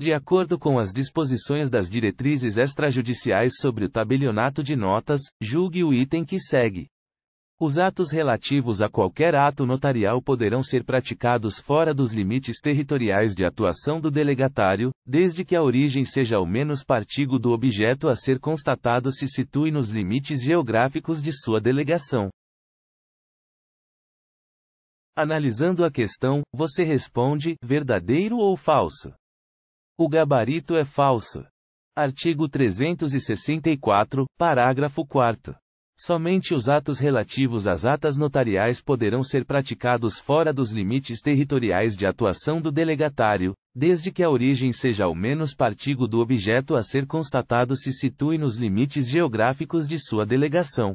de acordo com as disposições das diretrizes extrajudiciais sobre o tabelionato de notas, julgue o item que segue. Os atos relativos a qualquer ato notarial poderão ser praticados fora dos limites territoriais de atuação do delegatário, desde que a origem seja ao menos partigo do objeto a ser constatado se situe nos limites geográficos de sua delegação. Analisando a questão, você responde: verdadeiro ou falso? O gabarito é falso. Artigo 364, parágrafo 4. Somente os atos relativos às atas notariais poderão ser praticados fora dos limites territoriais de atuação do delegatário, desde que a origem seja ao menos partigo do objeto a ser constatado se situe nos limites geográficos de sua delegação.